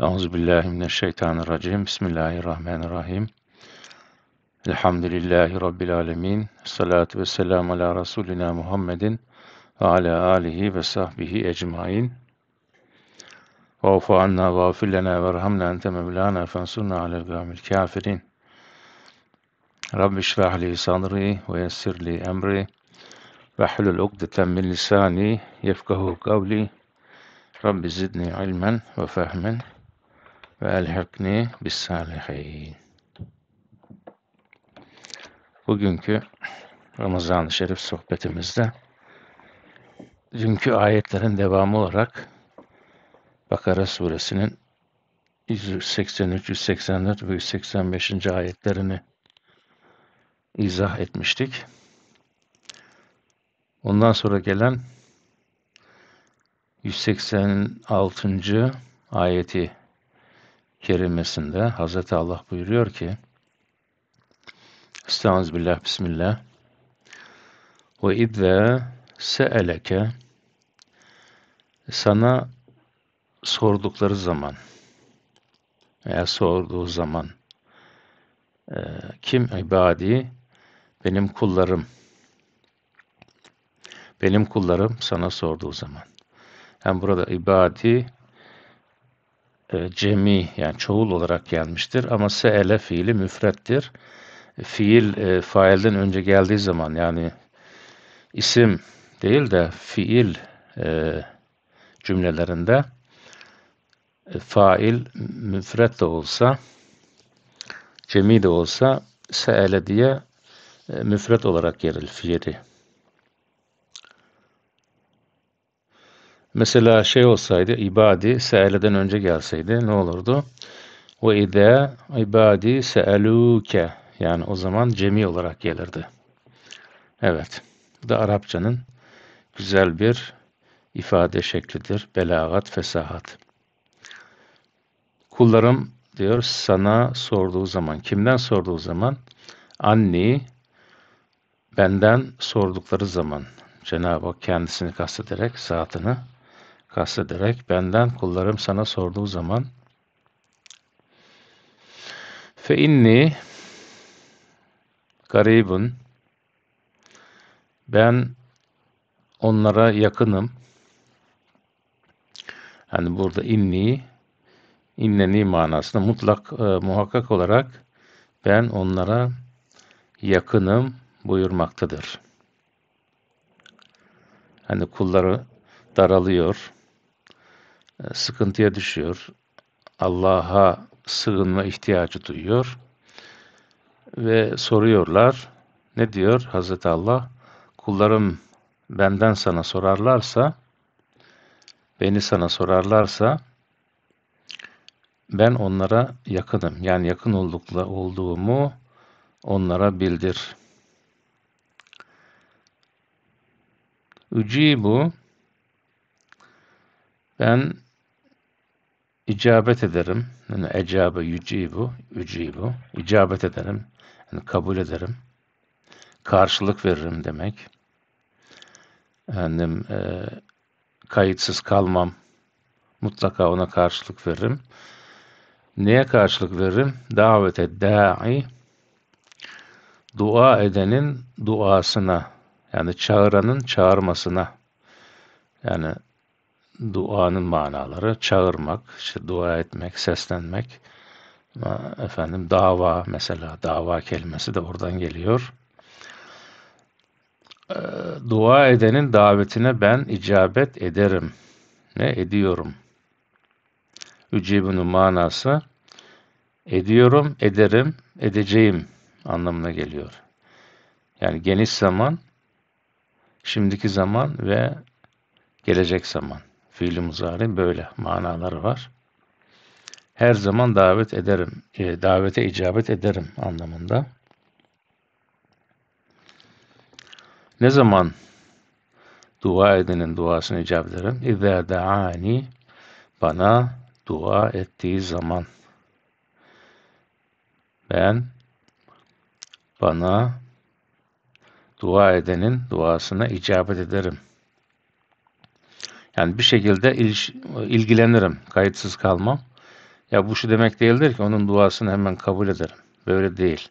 Euzubillahimineşşeytanirracim. Bismillahirrahmanirrahim. Elhamdülillahi Rabbil Alamin, Salatu ve selamu ala Rasulina Muhammedin ve ala alihi ve sahbihi ecmain. Vâfu anna vâfir lena verhamna ente mevlana fensurna alel gâmil kafirin. Rabbi şrahli sadri ve yessirli emri ve hlul ugdeten min lisani yefkahu kavli. Rabbi zidni ilmen ve fehmen ve elhakni bis salihin. Bugünkü Ramazan-ı Şerif sohbetimizde dünkü ayetlerin devamı olarak Bakara suresinin 183, 184 ve 185. ayetlerini izah etmiştik. Ondan sonra gelen 186. ayeti kerimesinde Hz. Allah buyuruyor ki Estağfirullah, Bismillah Ve idve seeleke sana sordukları zaman veya sorduğu zaman e, kim ibadi benim kullarım benim kullarım sana sorduğu zaman. Yani burada ibadi e, cemi yani çoğul olarak gelmiştir ama seele fiili müfrettir. E, fiil e, failden önce geldiği zaman yani isim değil de fiil e, cümlelerinde e, fail müfret de olsa cemi de olsa seele diye e, müfret olarak gelir fiili. Mesela şey olsaydı ibadi seeleden önce gelseydi ne olurdu? Ve ide ibadi seeluke yani o zaman cemi olarak gelirdi. Evet. Bu da Arapçanın güzel bir ifade şeklidir. Belagat, fesahat. Kullarım diyor sana sorduğu zaman, kimden sorduğu zaman? Anni, benden sordukları zaman. Cenab-ı Hak kendisini kastederek zatını kastederek benden kullarım sana sorduğu zaman fe inni garibun ben onlara yakınım. hani burada inni inneni manasında mutlak e, muhakkak olarak ben onlara yakınım buyurmaktadır. Hani kulları daralıyor, e, sıkıntıya düşüyor. Allah'a sığınma ihtiyacı duyuyor. Ve soruyorlar. Ne diyor Hazreti Allah? Kullarım benden sana sorarlarsa, beni sana sorarlarsa ben onlara yakınım. Yani yakın oldukla olduğumu onlara bildir. Ücibu ben İcabet ederim. Yani ecabe yücibu, ücibu. İcabet ederim. Yani kabul ederim. Karşılık veririm demek. Efendim, e, kayıtsız kalmam. Mutlaka ona karşılık veririm. Neye karşılık veririm? Davete da'i dua edenin duasına yani çağıranın çağırmasına yani duanın manaları çağırmak, işte dua etmek, seslenmek. Efendim dava mesela dava kelimesi de oradan geliyor. Ee, dua edenin davetine ben icabet ederim. Ne ediyorum? Ücibunun manası ediyorum, ederim, edeceğim anlamına geliyor. Yani geniş zaman, şimdiki zaman ve gelecek zaman fiili muzari böyle manaları var. Her zaman davet ederim, e, davete icabet ederim anlamında. Ne zaman dua edenin duasını icabet ederim? İzâ da'ani bana dua ettiği zaman ben bana dua edenin duasına icabet ederim.'' Yani bir şekilde ilgilenirim, kayıtsız kalmam. Ya bu şu demek değildir ki onun duasını hemen kabul ederim. Böyle değil.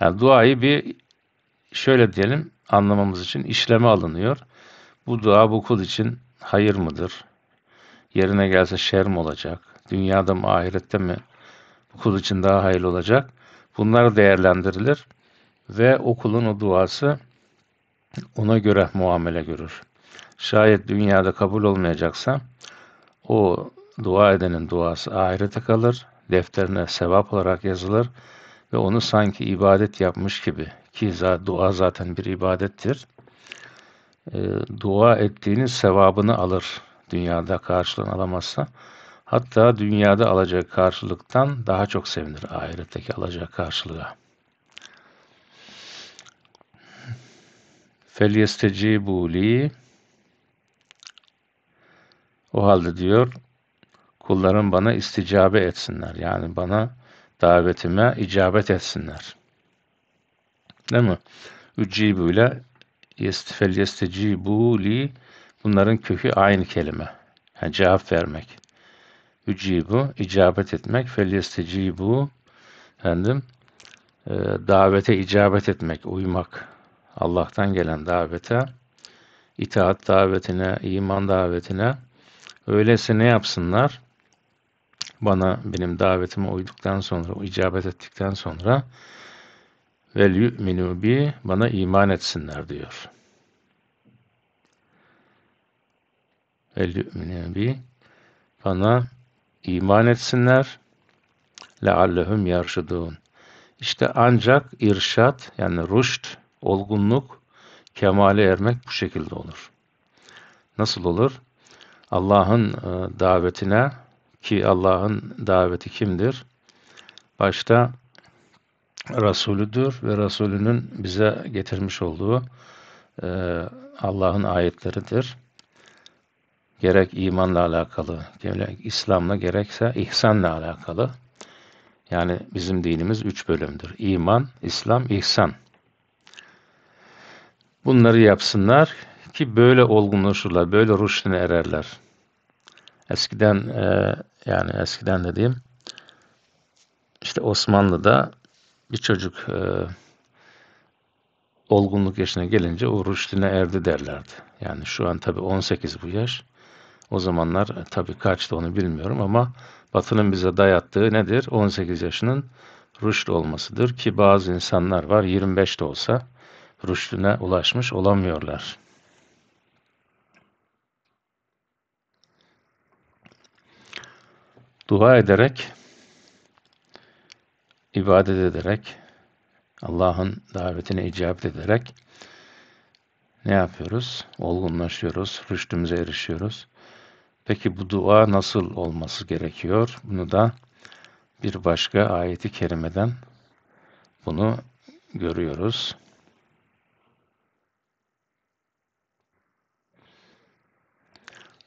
Yani duayı bir şöyle diyelim anlamamız için işleme alınıyor. Bu dua bu kul için hayır mıdır? Yerine gelse şer mi olacak? Dünyada mı ahirette mi bu kul için daha hayırlı olacak? Bunlar değerlendirilir ve okulun o duası ona göre muamele görür. Şayet dünyada kabul olmayacaksa o dua edenin duası ahirete kalır, defterine sevap olarak yazılır ve onu sanki ibadet yapmış gibi ki dua zaten bir ibadettir. E, dua ettiğinin sevabını alır dünyada karşılığını alamazsa. Hatta dünyada alacak karşılıktan daha çok sevinir ahiretteki alacak karşılığa. فَلْيَسْتَجِيبُوا لِي o halde diyor kullarım bana isticabe etsinler. Yani bana davetime icabet etsinler. Değil mi? Ücibu ile yestifel yestecibu li bunların kökü aynı kelime. Yani cevap vermek. Ücibu icabet etmek. Fel yestecibu efendim e, davete icabet etmek, uymak. Allah'tan gelen davete, itaat davetine, iman davetine Öyleyse ne yapsınlar? Bana benim davetime uyduktan sonra, icabet ettikten sonra vel yu'minu bi bana iman etsinler diyor. Vel yu'minu bi bana iman etsinler. Leallehum yarşudun. İşte ancak irşat yani rüşt, olgunluk, kemale ermek bu şekilde olur. Nasıl olur? Allah'ın e, davetine ki Allah'ın daveti kimdir? Başta Resulüdür ve Resulünün bize getirmiş olduğu e, Allah'ın ayetleridir. Gerek imanla alakalı, gerek İslam'la gerekse ihsanla alakalı. Yani bizim dinimiz üç bölümdür. İman, İslam, ihsan. Bunları yapsınlar. Ki böyle olgunlaşırlar, böyle rüştüne ererler. Eskiden e, yani eskiden dediğim işte Osmanlı'da bir çocuk e, olgunluk yaşına gelince o rüştüne erdi derlerdi. Yani şu an tabii 18 bu yaş. O zamanlar e, tabii kaçtı onu bilmiyorum ama Batı'nın bize dayattığı nedir? 18 yaşının rüşt olmasıdır ki bazı insanlar var 25 de olsa rüştüne ulaşmış olamıyorlar. dua ederek, ibadet ederek, Allah'ın davetine icabet ederek ne yapıyoruz? Olgunlaşıyoruz, rüştümüze erişiyoruz. Peki bu dua nasıl olması gerekiyor? Bunu da bir başka ayeti kerimeden bunu görüyoruz.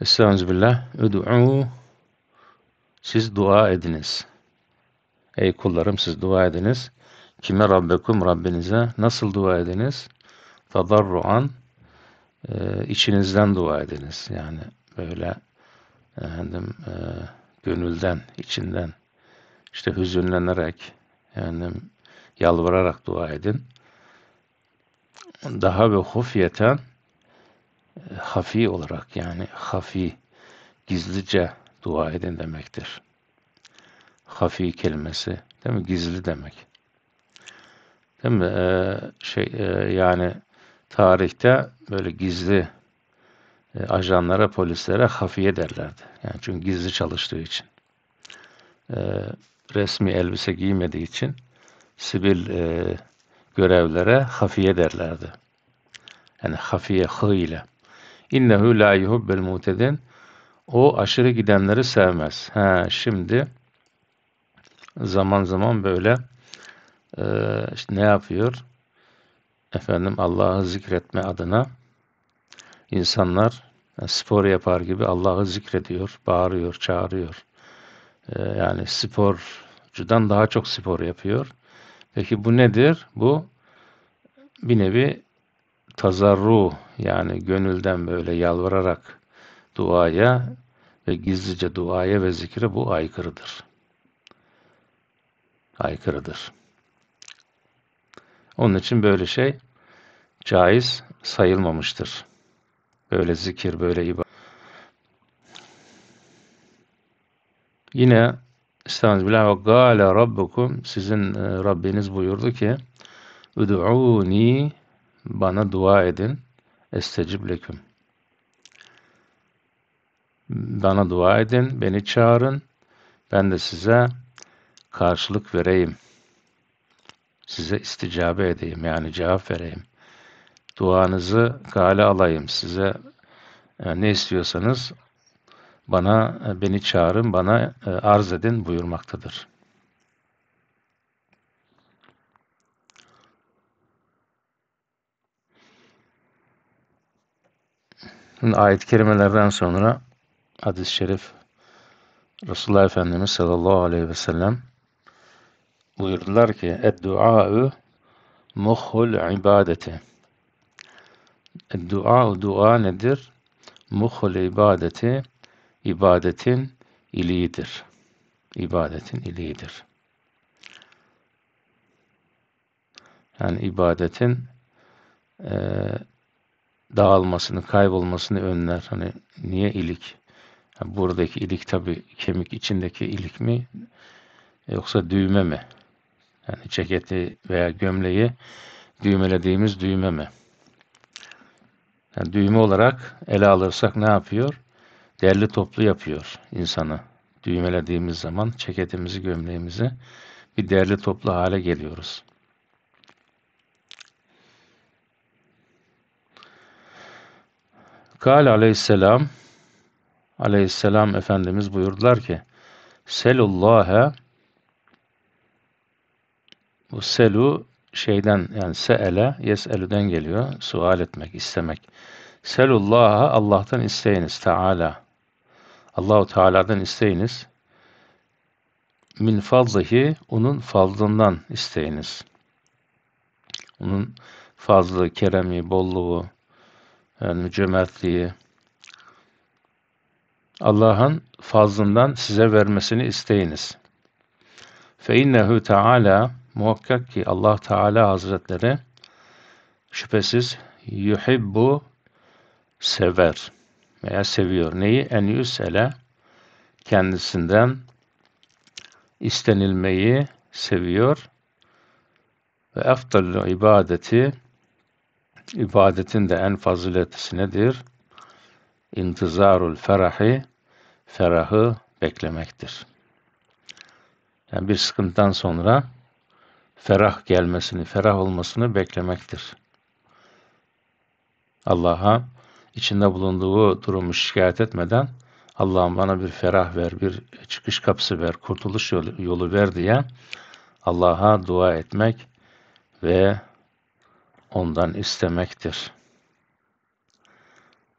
Estağfirullah. Üd'u siz dua ediniz. Ey kullarım siz dua ediniz. Kime Rabbekum Rabbinize nasıl dua ediniz? Tadarruan e, içinizden dua ediniz. Yani böyle efendim e, gönülden, içinden işte hüzünlenerek efendim yalvararak dua edin. Daha ve hufiyeten e, hafi olarak yani hafi gizlice dua edin demektir. Hafi kelimesi değil mi? Gizli demek. Değil mi? Ee, şey e, yani tarihte böyle gizli e, ajanlara, polislere hafiye derlerdi. Yani çünkü gizli çalıştığı için. E, resmi elbise giymediği için sivil e, görevlere hafiye derlerdi. Yani hafiye hı ile. İnnehu la yuhubbel mutedin o aşırı gidenleri sevmez. Ha, şimdi zaman zaman böyle e, işte ne yapıyor? Efendim Allah'ı zikretme adına insanlar e, spor yapar gibi Allah'ı zikrediyor, bağırıyor, çağırıyor. E, yani sporcudan daha çok spor yapıyor. Peki bu nedir? Bu bir nevi tazarru yani gönülden böyle yalvararak duaya ve gizlice duaya ve zikre bu aykırıdır. Aykırıdır. Onun için böyle şey caiz sayılmamıştır. Böyle zikir, böyle ibadet. Yine Estağfirullah ve gâle rabbukum sizin e, Rabbiniz buyurdu ki Üd'ûni bana dua edin. Estecib leküm. Bana dua edin, beni çağırın. Ben de size karşılık vereyim. Size isticabe edeyim yani cevap vereyim. Duanızı gale alayım. Size e, ne istiyorsanız bana e, beni çağırın, bana e, arz edin buyurmaktadır. Şimdi ayet kelimelerden sonra hadis-i şerif Resulullah Efendimiz sallallahu aleyhi ve sellem buyurdular ki Eddua'u muhul ibadeti Dua, dua nedir? Muhul ibadeti ibadetin iliğidir. İbadetin iliğidir. Yani ibadetin e, dağılmasını, kaybolmasını önler. Hani niye ilik? buradaki ilik tabi kemik içindeki ilik mi yoksa düğme mi? Yani ceketi veya gömleği düğmelediğimiz düğme mi? Yani düğme olarak ele alırsak ne yapıyor? Derli toplu yapıyor insanı. Düğmelediğimiz zaman ceketimizi, gömleğimizi bir derli toplu hale geliyoruz. Kal aleyhisselam aleyhisselam Efendimiz buyurdular ki Selullâhe bu selu şeyden yani seele yeselüden geliyor. Sual etmek, istemek. Selullâhe Allah'tan isteyiniz. Teala. Allahu Teala'dan isteyiniz. Min fazlihi onun fazlından isteyiniz. Onun fazlı, keremi, bolluğu, yani cömertliği, Allah'ın fazlından size vermesini isteyiniz. Fe innehu Teala muhakkak ki Allah Teala Hazretleri şüphesiz yuhibbu sever veya seviyor. Neyi? En yüsele kendisinden istenilmeyi seviyor ve efdallu ibadeti ibadetin de en faziletlisi nedir? İntizarul ferahi ferahı beklemektir. Yani bir sıkıntıdan sonra ferah gelmesini, ferah olmasını beklemektir. Allah'a içinde bulunduğu durumu şikayet etmeden Allah'ım bana bir ferah ver, bir çıkış kapısı ver, kurtuluş yolu, yolu ver diye Allah'a dua etmek ve ondan istemektir.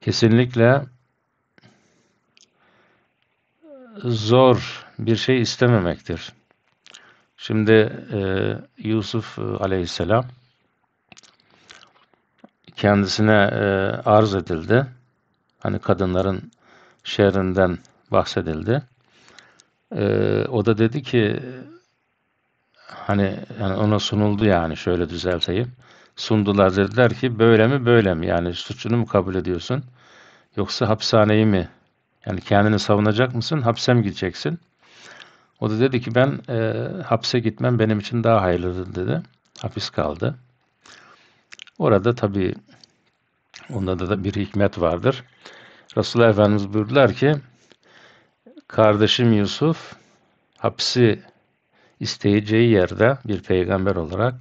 Kesinlikle zor bir şey istememektir. Şimdi e, Yusuf e, aleyhisselam kendisine e, arz edildi. Hani kadınların şerrinden bahsedildi. E, o da dedi ki hani yani ona sunuldu yani şöyle düzelteyim. Sundular dediler ki böyle mi böyle mi yani suçunu mu kabul ediyorsun yoksa hapishaneyi mi yani kendini savunacak mısın? Hapse mi gideceksin? O da dedi ki ben e, hapse gitmem benim için daha hayırlıdır dedi. Hapis kaldı. Orada tabii onda da, da bir hikmet vardır. Resulullah Efendimiz buyurdular ki kardeşim Yusuf hapsi isteyeceği yerde bir peygamber olarak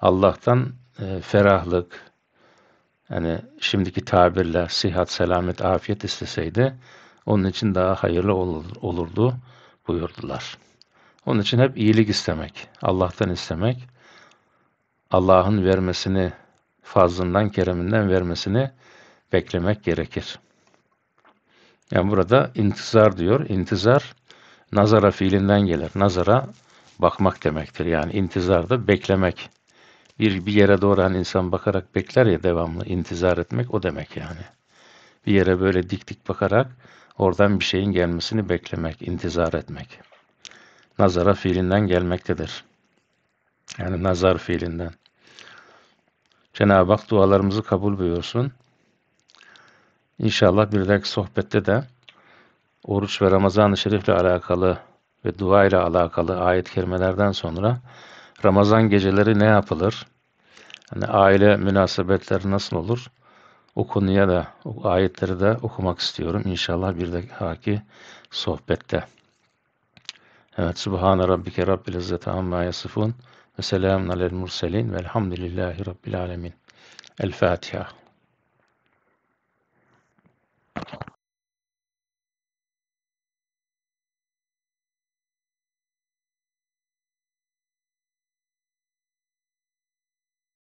Allah'tan e, ferahlık yani şimdiki tabirle sihat, selamet, afiyet isteseydi onun için daha hayırlı olurdu buyurdular. Onun için hep iyilik istemek, Allah'tan istemek, Allah'ın vermesini, fazlından, kereminden vermesini beklemek gerekir. Yani burada intizar diyor. İntizar nazara fiilinden gelir. Nazara bakmak demektir. Yani intizar da beklemek. Bir, bir yere doğru hani insan bakarak bekler ya devamlı intizar etmek o demek yani. Bir yere böyle dik dik bakarak oradan bir şeyin gelmesini beklemek, intizar etmek. Nazara fiilinden gelmektedir. Yani nazar fiilinden. Cenab-ı Hak dualarımızı kabul buyursun. İnşallah bir dahaki sohbette de oruç ve Ramazan-ı Şerif'le alakalı ve dua ile alakalı ayet-i kerimelerden sonra Ramazan geceleri ne yapılır? Yani aile münasebetleri nasıl olur? o konuya da o ayetleri de okumak istiyorum. İnşallah bir dahaki sohbette. Evet. Subhane Rabbike Rabbil İzzeti Amma Yasifun ve selamun alel murselin velhamdülillahi Rabbil Alemin. El Fatiha.